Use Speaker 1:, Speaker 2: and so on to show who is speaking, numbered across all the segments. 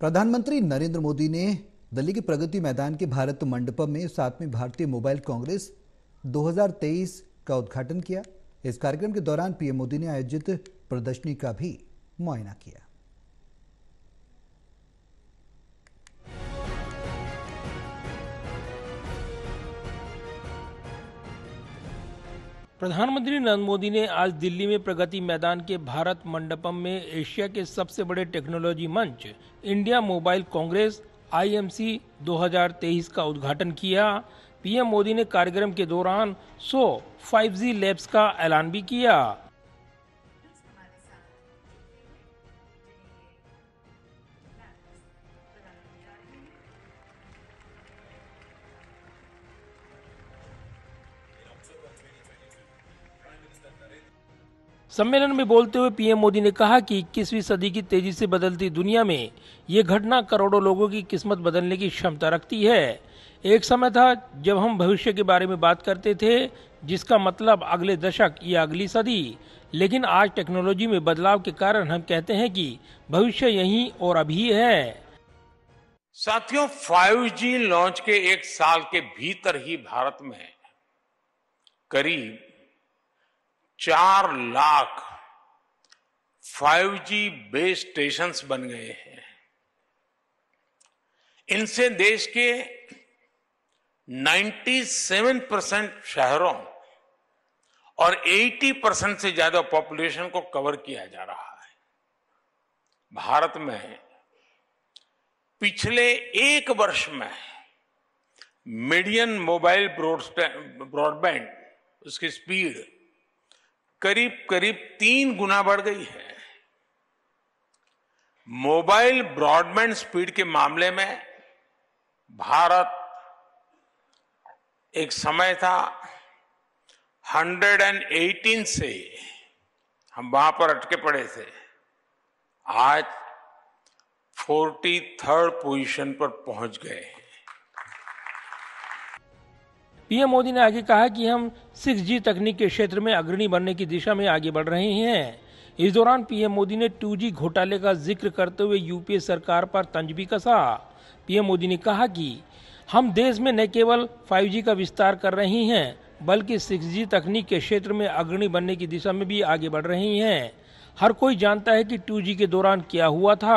Speaker 1: प्रधानमंत्री नरेंद्र मोदी ने दिल्ली के प्रगति मैदान के भारत मंडपम में सातवीं भारतीय मोबाइल कांग्रेस 2023 का उद्घाटन किया इस कार्यक्रम के दौरान पीएम मोदी ने आयोजित प्रदर्शनी का भी मुआयना किया
Speaker 2: प्रधानमंत्री नरेंद्र मोदी ने आज दिल्ली में प्रगति मैदान के भारत मंडपम में एशिया के सबसे बड़े टेक्नोलॉजी मंच इंडिया मोबाइल कांग्रेस आईएमसी 2023 का उद्घाटन किया पीएम मोदी ने कार्यक्रम के दौरान 100 5G लैब्स का ऐलान भी किया सम्मेलन में बोलते हुए पीएम मोदी ने कहा कि इक्कीसवीं सदी की तेजी से बदलती दुनिया में ये घटना करोड़ों लोगों की किस्मत बदलने की क्षमता रखती है एक समय था जब हम भविष्य के बारे में बात करते थे जिसका मतलब अगले दशक या अगली सदी लेकिन आज टेक्नोलॉजी में बदलाव के कारण हम कहते हैं कि भविष्य यही और अभी
Speaker 1: है साथियों 5G लॉन्च के एक साल के भीतर ही भारत में करीब चार लाख 5G बेस स्टेशन बन गए हैं इनसे देश के 97 परसेंट शहरों और 80 परसेंट से ज्यादा पॉपुलेशन को कवर किया जा रहा है भारत में पिछले एक वर्ष में मीडियन मोबाइल ब्रॉडबैंड उसकी स्पीड करीब करीब तीन गुना बढ़ गई है मोबाइल ब्रॉडबैंड स्पीड के मामले में भारत एक समय था 118 से हम वहां पर अटके पड़े थे आज फोर्टी थर्ड पोजिशन पर पहुंच गए हैं
Speaker 2: पीएम मोदी ने आगे कहा कि हम सिक्स जी तकनीक के क्षेत्र में अग्रणी बनने की दिशा में आगे बढ़ रहे हैं इस दौरान पीएम मोदी ने टू जी घोटाले का जिक्र करते हुए यूपीए सरकार पर तंज भी कसा पीएम मोदी ने कहा कि हम देश में न केवल 5G का विस्तार कर रहे हैं बल्कि 6G तकनीक के क्षेत्र में अग्रणी बनने की दिशा में भी आगे बढ़ रही हैं हर कोई जानता है कि 2G के दौरान क्या हुआ था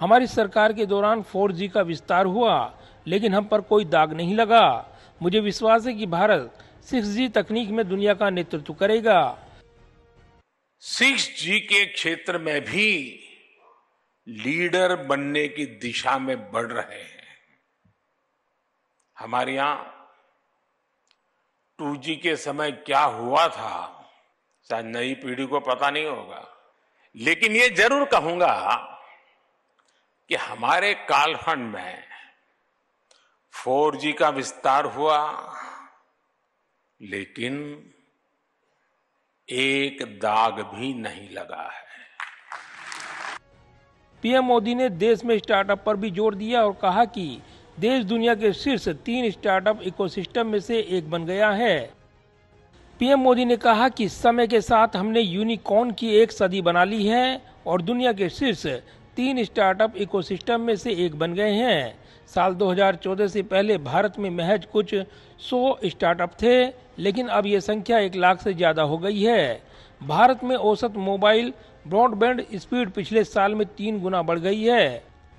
Speaker 2: हमारी सरकार के दौरान 4G का विस्तार हुआ लेकिन हम पर कोई दाग नहीं लगा मुझे विश्वास है कि भारत सिक्स जी तकनीक में दुनिया का नेतृत्व करेगा
Speaker 1: सिक्स जी के क्षेत्र में भी लीडर बनने की दिशा में बढ़ रहे हैं हमारे यहां टू जी के समय क्या हुआ था शायद नई पीढ़ी को पता नहीं होगा लेकिन ये जरूर कहूंगा कि हमारे कालखंड में फोर जी का विस्तार हुआ लेकिन एक दाग भी नहीं लगा है
Speaker 2: पीएम मोदी ने देश में स्टार्टअप पर भी जोर दिया और कहा कि देश दुनिया के शीर्ष तीन स्टार्टअप इकोसिस्टम में से एक बन गया है पीएम मोदी ने कहा कि समय के साथ हमने यूनिकॉर्न की एक सदी बना ली है और दुनिया के शीर्ष तीन स्टार्टअप इकोसिस्टम में से एक बन गए हैं साल 2014 से पहले भारत में महज कुछ 100 स्टार्टअप थे लेकिन अब ये संख्या एक लाख से ज़्यादा हो गई है भारत में औसत मोबाइल ब्रॉडबैंड स्पीड पिछले साल में तीन गुना बढ़ गई है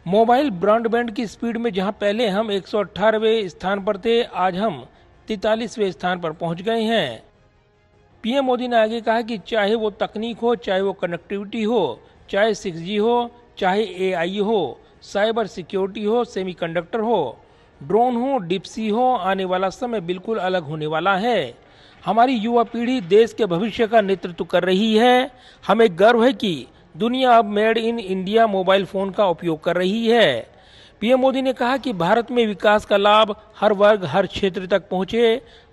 Speaker 2: मोबाइल ब्रॉडबैंड की स्पीड में जहां पहले हम एक स्थान पर थे आज हम तैतालीसवें स्थान पर पहुंच गए हैं पीएम मोदी ने आगे कहा कि चाहे वो तकनीक हो चाहे वो कनेक्टिविटी हो चाहे सिक्स हो चाहे ए हो साइबर सिक्योरिटी हो सेमीकंडक्टर हो ड्रोन हो डिप्सी हो आने वाला समय बिल्कुल अलग होने वाला है हमारी युवा पीढ़ी देश के भविष्य का नेतृत्व कर रही है हमें गर्व है कि दुनिया अब made in India mobile phone का उपयोग कर रही है पीएम मोदी ने कहा कि भारत में विकास का लाभ हर वर्ग हर क्षेत्र तक पहुंचे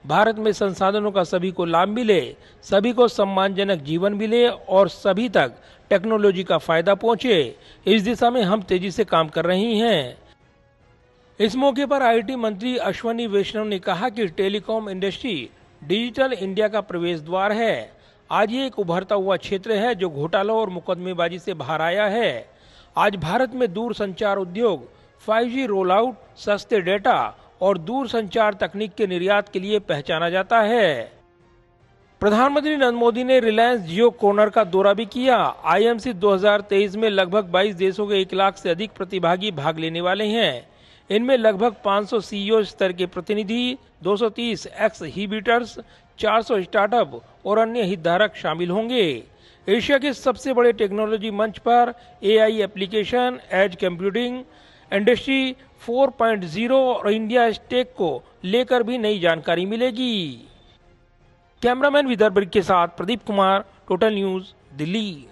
Speaker 2: भारत में संसाधनों का सभी को लाभ मिले सभी को सम्मानजनक जीवन मिले और सभी तक टेक्नोलॉजी का फायदा पहुंचे इस दिशा में हम तेजी से काम कर रही हैं इस मौके पर आईटी मंत्री अश्वनी वैष्णव ने कहा कि टेलीकॉम इंडस्ट्री डिजिटल इंडिया का प्रवेश द्वार है आज ये एक उभरता हुआ क्षेत्र है जो घोटालों और मुकदमेबाजी से बाहर आया है आज भारत में दूर संचार उद्योग 5G रोल आउट सस्ते डेटा और दूर संचार तकनीक के निर्यात के लिए पहचाना जाता है प्रधानमंत्री नरेंद्र मोदी ने रिलायंस जियो कॉर्नर का दौरा भी किया आईएमसी 2023 में लगभग 22 देशों के एक लाख से अधिक प्रतिभागी भाग लेने वाले हैं इनमें लगभग 500 सीईओ स्तर के प्रतिनिधि 230 एक्स हीबिटर्स 400 स्टार्टअप और अन्य हितधारक शामिल होंगे एशिया के सबसे बड़े टेक्नोलॉजी मंच पर AI application edge computing industry 4.0 और इंडिया स्टेक को लेकर भी नई जानकारी मिलेगी कैमरामैन विदर्भ के साथ प्रदीप कुमार टोटल न्यूज़ दिल्ली